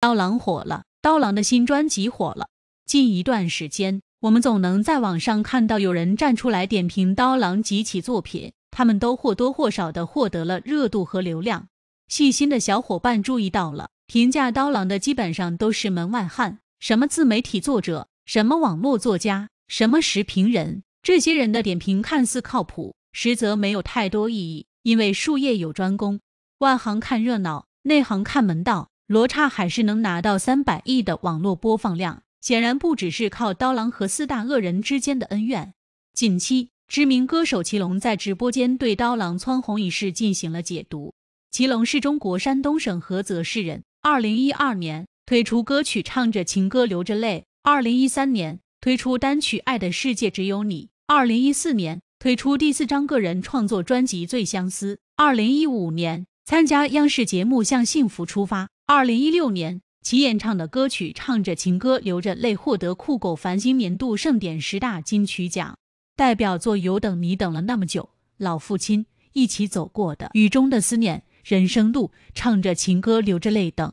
刀郎火了，刀郎的新专辑火了。近一段时间，我们总能在网上看到有人站出来点评刀郎及其作品，他们都或多或少的获得了热度和流量。细心的小伙伴注意到了，评价刀郎的基本上都是门外汉，什么自媒体作者，什么网络作家，什么时评人，这些人的点评看似靠谱，实则没有太多意义。因为术业有专攻，外行看热闹，内行看门道。罗刹海市能拿到三百亿的网络播放量，显然不只是靠刀郎和四大恶人之间的恩怨。近期，知名歌手祁隆在直播间对刀郎蹿红一事进行了解读。祁隆是中国山东省菏泽市人，二零一二年推出歌曲《唱着情歌流着泪》，二零一三年推出单曲《爱的世界只有你》，二零一四年推出第四张个人创作专辑《最相思》，二零一五年参加央视节目《向幸福出发》。二零一六年，其演唱的歌曲《唱着情歌流着泪》获得酷狗繁星年度盛典十大金曲奖。代表作有《等你等了那么久》《老父亲》《一起走过的》《雨中的思念》《人生路》《唱着情歌流着泪等》。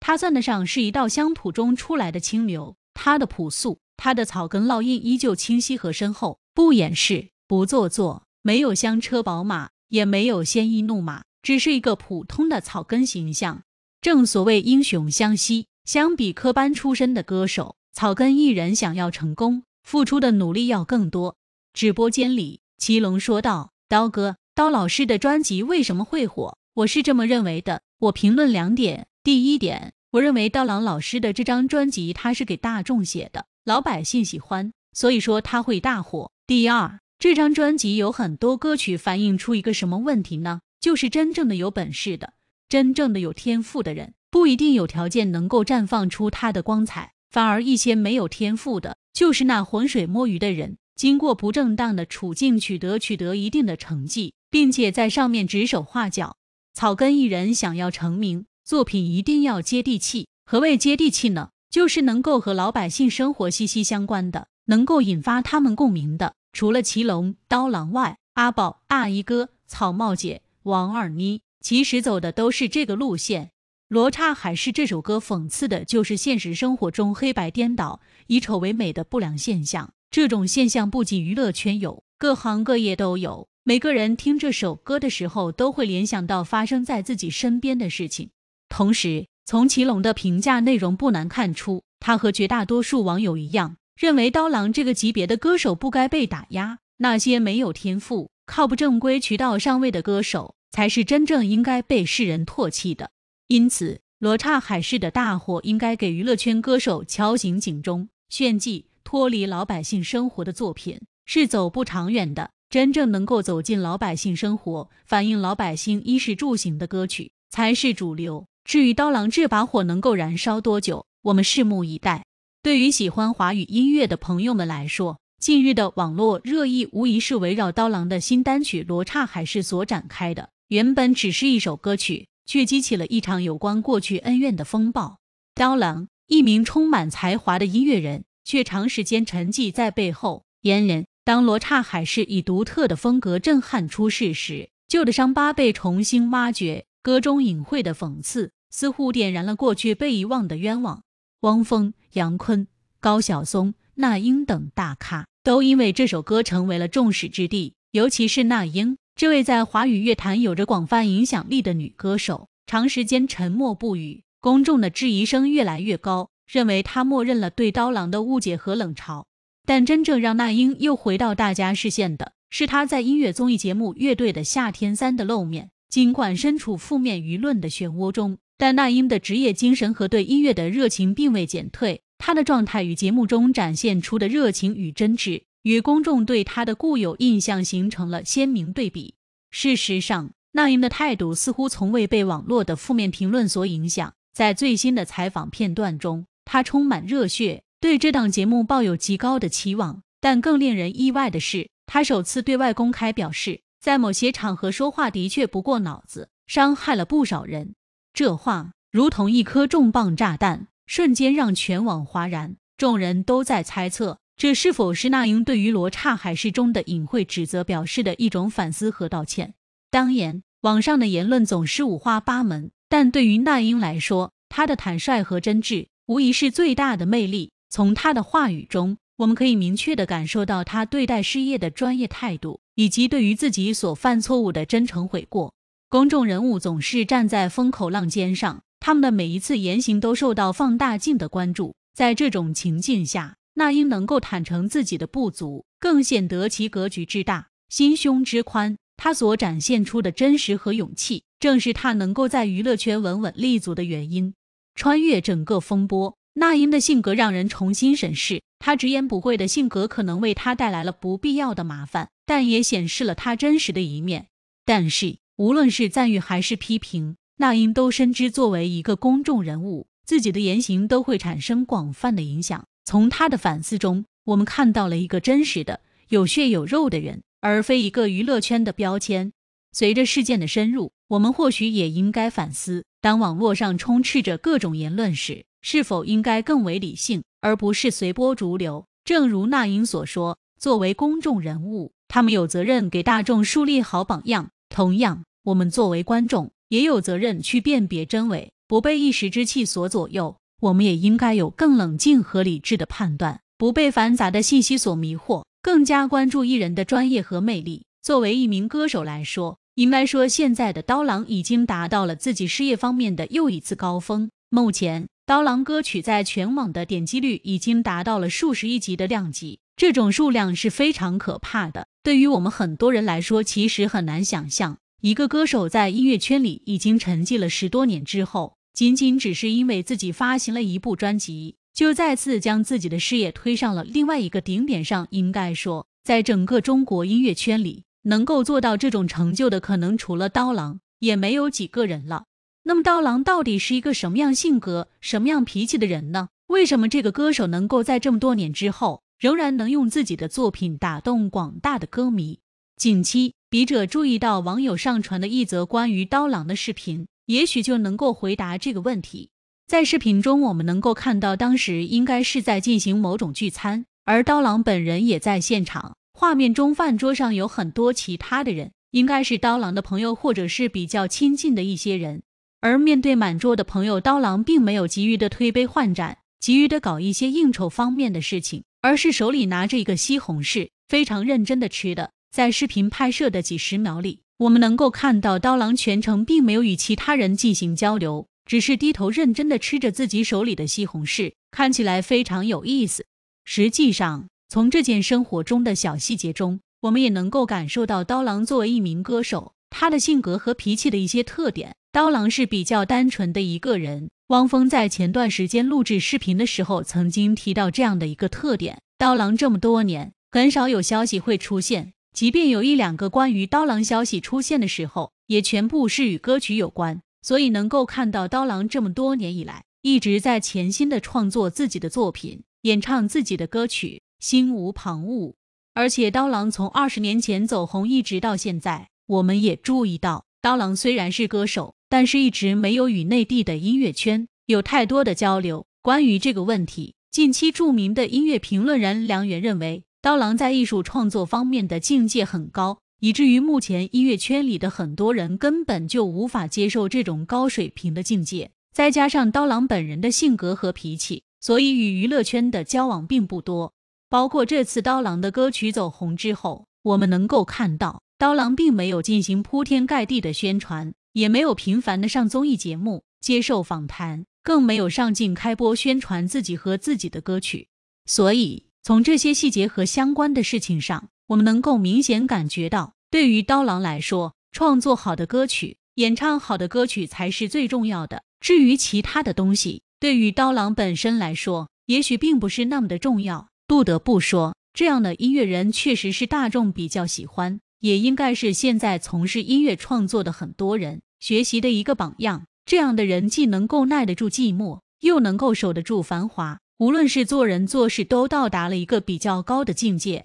他算得上是一道乡土中出来的清流，他的朴素，他的草根烙印依旧清晰和深厚，不掩饰，不做作，没有香车宝马，也没有鲜衣怒马，只是一个普通的草根形象。正所谓英雄相惜，相比科班出身的歌手，草根艺人想要成功，付出的努力要更多。直播间里，祁隆说道：“刀哥，刀老师的专辑为什么会火？我是这么认为的。我评论两点：第一点，我认为刀郎老师的这张专辑他是给大众写的，老百姓喜欢，所以说他会大火。第二，这张专辑有很多歌曲反映出一个什么问题呢？就是真正的有本事的。”真正的有天赋的人不一定有条件能够绽放出他的光彩，反而一些没有天赋的，就是那浑水摸鱼的人，经过不正当的处境取得取得一定的成绩，并且在上面指手画脚。草根艺人想要成名，作品一定要接地气。何谓接地气呢？就是能够和老百姓生活息息相关的，能够引发他们共鸣的。除了祁隆、刀郎外，阿宝、阿姨哥、草帽姐、王二妮。其实走的都是这个路线，《罗刹海市》这首歌讽刺的就是现实生活中黑白颠倒、以丑为美的不良现象。这种现象不仅娱乐圈有，各行各业都有。每个人听这首歌的时候，都会联想到发生在自己身边的事情。同时，从祁隆的评价内容不难看出，他和绝大多数网友一样，认为刀郎这个级别的歌手不该被打压。那些没有天赋、靠不正规渠道上位的歌手。才是真正应该被世人唾弃的。因此，罗刹海市的大火应该给娱乐圈歌手敲醒警钟：炫技脱离老百姓生活的作品是走不长远的。真正能够走进老百姓生活、反映老百姓衣食住行的歌曲才是主流。至于刀郎这把火能够燃烧多久，我们拭目以待。对于喜欢华语音乐的朋友们来说，近日的网络热议无疑是围绕刀郎的新单曲《罗刹海市》所展开的。原本只是一首歌曲，却激起了一场有关过去恩怨的风暴。刀郎，一名充满才华的音乐人，却长时间沉寂在背后。然人，当罗刹海市以独特的风格震撼出世时，旧的伤疤被重新挖掘。歌中隐晦的讽刺，似乎点燃了过去被遗忘的冤枉。汪峰、杨坤、高晓松、那英等大咖，都因为这首歌成为了众矢之的。尤其是那英。这位在华语乐坛有着广泛影响力的女歌手，长时间沉默不语，公众的质疑声越来越高，认为她默认了对刀郎的误解和冷嘲。但真正让那英又回到大家视线的，是她在音乐综艺节目《乐队的夏天三》的露面。尽管身处负面舆论的漩涡中，但那英的职业精神和对音乐的热情并未减退。她的状态与节目中展现出的热情与真挚。与公众对他的固有印象形成了鲜明对比。事实上，那英的态度似乎从未被网络的负面评论所影响。在最新的采访片段中，他充满热血，对这档节目抱有极高的期望。但更令人意外的是，他首次对外公开表示，在某些场合说话的确不过脑子，伤害了不少人。这话如同一颗重磅炸弹，瞬间让全网哗然。众人都在猜测。这是否是那英对于《罗刹海市》中的隐晦指责表示的一种反思和道歉？当然，网上的言论总是五花八门，但对于那英来说，她的坦率和真挚无疑是最大的魅力。从她的话语中，我们可以明确的感受到她对待事业的专业态度，以及对于自己所犯错误的真诚悔过。公众人物总是站在风口浪尖上，他们的每一次言行都受到放大镜的关注。在这种情境下，那英能够坦诚自己的不足，更显得其格局之大、心胸之宽。他所展现出的真实和勇气，正是他能够在娱乐圈稳稳立足的原因。穿越整个风波，那英的性格让人重新审视。他直言不讳的性格可能为他带来了不必要的麻烦，但也显示了他真实的一面。但是，无论是赞誉还是批评，那英都深知，作为一个公众人物，自己的言行都会产生广泛的影响。从他的反思中，我们看到了一个真实的、有血有肉的人，而非一个娱乐圈的标签。随着事件的深入，我们或许也应该反思：当网络上充斥着各种言论时，是否应该更为理性，而不是随波逐流？正如那英所说，作为公众人物，他们有责任给大众树立好榜样。同样，我们作为观众，也有责任去辨别真伪，不被一时之气所左右。我们也应该有更冷静和理智的判断，不被繁杂的信息所迷惑，更加关注艺人的专业和魅力。作为一名歌手来说，应该说现在的刀郎已经达到了自己事业方面的又一次高峰。目前，刀郎歌曲在全网的点击率已经达到了数十亿级的量级，这种数量是非常可怕的。对于我们很多人来说，其实很难想象，一个歌手在音乐圈里已经沉寂了十多年之后。仅仅只是因为自己发行了一部专辑，就再次将自己的事业推上了另外一个顶点上。应该说，在整个中国音乐圈里，能够做到这种成就的，可能除了刀郎，也没有几个人了。那么，刀郎到底是一个什么样性格、什么样脾气的人呢？为什么这个歌手能够在这么多年之后，仍然能用自己的作品打动广大的歌迷？近期，笔者注意到网友上传的一则关于刀郎的视频。也许就能够回答这个问题。在视频中，我们能够看到当时应该是在进行某种聚餐，而刀郎本人也在现场。画面中饭桌上有很多其他的人，应该是刀郎的朋友或者是比较亲近的一些人。而面对满桌的朋友，刀郎并没有急于的推杯换盏、急于的搞一些应酬方面的事情，而是手里拿着一个西红柿，非常认真的吃的。在视频拍摄的几十秒里。我们能够看到，刀郎全程并没有与其他人进行交流，只是低头认真的吃着自己手里的西红柿，看起来非常有意思。实际上，从这件生活中的小细节中，我们也能够感受到刀郎作为一名歌手，他的性格和脾气的一些特点。刀郎是比较单纯的一个人。汪峰在前段时间录制视频的时候，曾经提到这样的一个特点：刀郎这么多年，很少有消息会出现。即便有一两个关于刀郎消息出现的时候，也全部是与歌曲有关，所以能够看到刀郎这么多年以来一直在潜心的创作自己的作品，演唱自己的歌曲，心无旁骛。而且，刀郎从二十年前走红一直到现在，我们也注意到，刀郎虽然是歌手，但是一直没有与内地的音乐圈有太多的交流。关于这个问题，近期著名的音乐评论人梁源认为。刀郎在艺术创作方面的境界很高，以至于目前音乐圈里的很多人根本就无法接受这种高水平的境界。再加上刀郎本人的性格和脾气，所以与娱乐圈的交往并不多。包括这次刀郎的歌曲走红之后，我们能够看到，刀郎并没有进行铺天盖地的宣传，也没有频繁的上综艺节目接受访谈，更没有上镜开播宣传自己和自己的歌曲，所以。从这些细节和相关的事情上，我们能够明显感觉到，对于刀郎来说，创作好的歌曲、演唱好的歌曲才是最重要的。至于其他的东西，对于刀郎本身来说，也许并不是那么的重要。不得不说，这样的音乐人确实是大众比较喜欢，也应该是现在从事音乐创作的很多人学习的一个榜样。这样的人既能够耐得住寂寞，又能够守得住繁华。无论是做人做事，都到达了一个比较高的境界。